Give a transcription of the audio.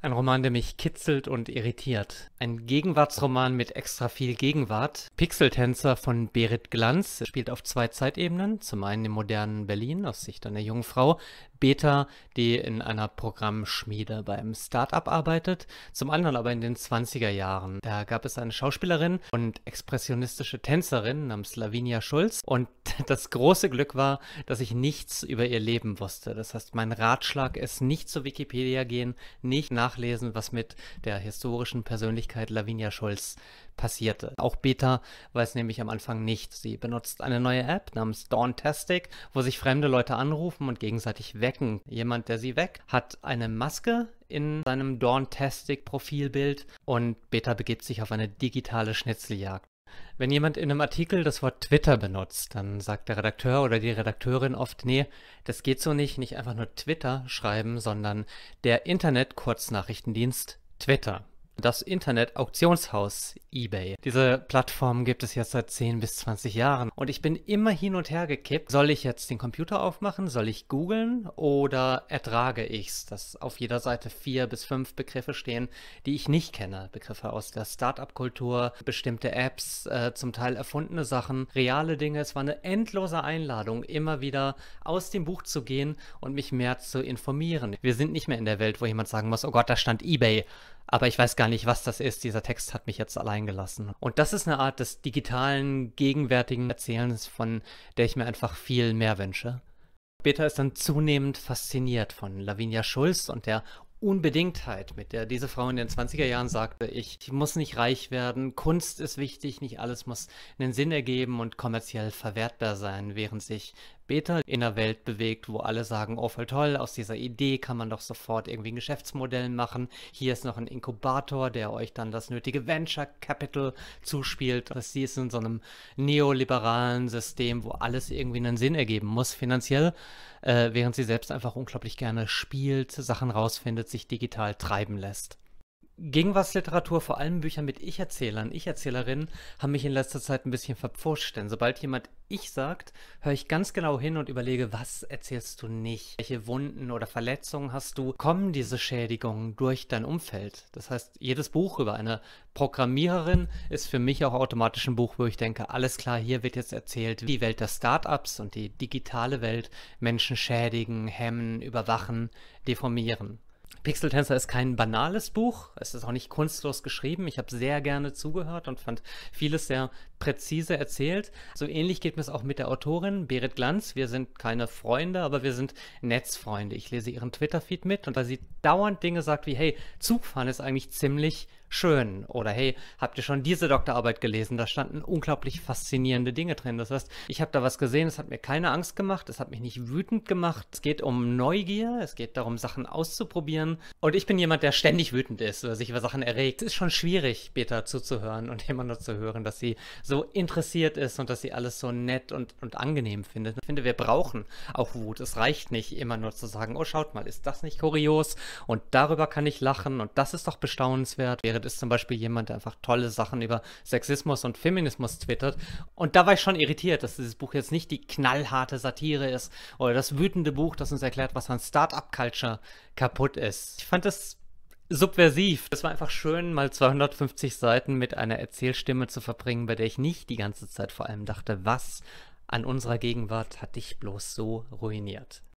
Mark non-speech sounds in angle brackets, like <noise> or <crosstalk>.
Ein Roman, der mich kitzelt und irritiert. Ein Gegenwartsroman mit extra viel Gegenwart. Pixeltänzer von Berit Glanz spielt auf zwei Zeitebenen. Zum einen im modernen Berlin aus Sicht einer jungen Frau, Beta, die in einer Programmschmiede beim Startup arbeitet, zum anderen aber in den 20er Jahren. Da gab es eine Schauspielerin und expressionistische Tänzerin namens Lavinia Schulz und <laughs> das große Glück war, dass ich nichts über ihr Leben wusste. Das heißt, mein Ratschlag ist nicht zu Wikipedia gehen, nicht nachlesen, was mit der historischen Persönlichkeit Lavinia Schulz passierte. Auch Beta weiß nämlich am Anfang nicht. Sie benutzt eine neue App namens Dauntastic, wo sich fremde Leute anrufen und gegenseitig wecken. Jemand, der sie weckt, hat eine Maske in seinem dauntastic profilbild und Beta begibt sich auf eine digitale Schnitzeljagd. Wenn jemand in einem Artikel das Wort Twitter benutzt, dann sagt der Redakteur oder die Redakteurin oft, nee, das geht so nicht, nicht einfach nur Twitter schreiben, sondern der Internet-Kurznachrichtendienst Twitter. Das Internet-Auktionshaus eBay. Diese Plattform gibt es jetzt seit 10 bis 20 Jahren und ich bin immer hin und her gekippt. Soll ich jetzt den Computer aufmachen? Soll ich googeln? Oder ertrage ich's, dass auf jeder Seite vier bis fünf Begriffe stehen, die ich nicht kenne? Begriffe aus der Startup-Kultur, bestimmte Apps, äh, zum Teil erfundene Sachen, reale Dinge. Es war eine endlose Einladung, immer wieder aus dem Buch zu gehen und mich mehr zu informieren. Wir sind nicht mehr in der Welt, wo jemand sagen muss, oh Gott, da stand eBay aber ich weiß gar nicht, was das ist. Dieser Text hat mich jetzt allein gelassen. Und das ist eine Art des digitalen, gegenwärtigen Erzählens, von der ich mir einfach viel mehr wünsche. Peter ist dann zunehmend fasziniert von Lavinia Schulz und der Unbedingtheit, mit der diese Frau in den 20er Jahren sagte, ich muss nicht reich werden, Kunst ist wichtig, nicht alles muss einen Sinn ergeben und kommerziell verwertbar sein, während sich Beta in einer Welt bewegt, wo alle sagen, oh voll toll, aus dieser Idee kann man doch sofort irgendwie ein Geschäftsmodell machen. Hier ist noch ein Inkubator, der euch dann das nötige Venture Capital zuspielt. Das ist in so einem neoliberalen System, wo alles irgendwie einen Sinn ergeben muss finanziell, äh, während sie selbst einfach unglaublich gerne spielt, Sachen rausfindet, sich digital treiben lässt. Gegenwartsliteratur, vor allem Bücher mit Ich-Erzählern, Ich-Erzählerinnen, haben mich in letzter Zeit ein bisschen verpfuscht, denn sobald jemand Ich sagt, höre ich ganz genau hin und überlege, was erzählst du nicht? Welche Wunden oder Verletzungen hast du? Kommen diese Schädigungen durch dein Umfeld? Das heißt, jedes Buch über eine Programmiererin ist für mich auch automatisch ein Buch, wo ich denke, alles klar, hier wird jetzt erzählt, wie die Welt der Startups und die digitale Welt Menschen schädigen, hemmen, überwachen, deformieren. Pixel Tänzer ist kein banales Buch, es ist auch nicht kunstlos geschrieben. Ich habe sehr gerne zugehört und fand vieles sehr präzise erzählt. So ähnlich geht mir es auch mit der Autorin Berit Glanz. Wir sind keine Freunde, aber wir sind Netzfreunde. Ich lese ihren Twitter-Feed mit und da sie dauernd Dinge sagt wie, hey, Zugfahren ist eigentlich ziemlich schön. Oder hey, habt ihr schon diese Doktorarbeit gelesen? Da standen unglaublich faszinierende Dinge drin. Das heißt, ich habe da was gesehen, es hat mir keine Angst gemacht, es hat mich nicht wütend gemacht. Es geht um Neugier, es geht darum, Sachen auszuprobieren. Und ich bin jemand, der ständig wütend ist oder sich über Sachen erregt. Es ist schon schwierig, Beta zuzuhören und immer nur zu hören, dass sie so interessiert ist und dass sie alles so nett und, und angenehm findet. Ich finde, wir brauchen auch Wut. Es reicht nicht, immer nur zu sagen, oh, schaut mal, ist das nicht kurios? Und darüber kann ich lachen und das ist doch bestaunenswert. Wäre Gerrit ist zum Beispiel jemand, der einfach tolle Sachen über Sexismus und Feminismus twittert. Und da war ich schon irritiert, dass dieses Buch jetzt nicht die knallharte Satire ist oder das wütende Buch, das uns erklärt, was an Start-up-Culture kaputt ist. Ich fand das subversiv. Es war einfach schön, mal 250 Seiten mit einer Erzählstimme zu verbringen, bei der ich nicht die ganze Zeit vor allem dachte, was an unserer Gegenwart hat dich bloß so ruiniert.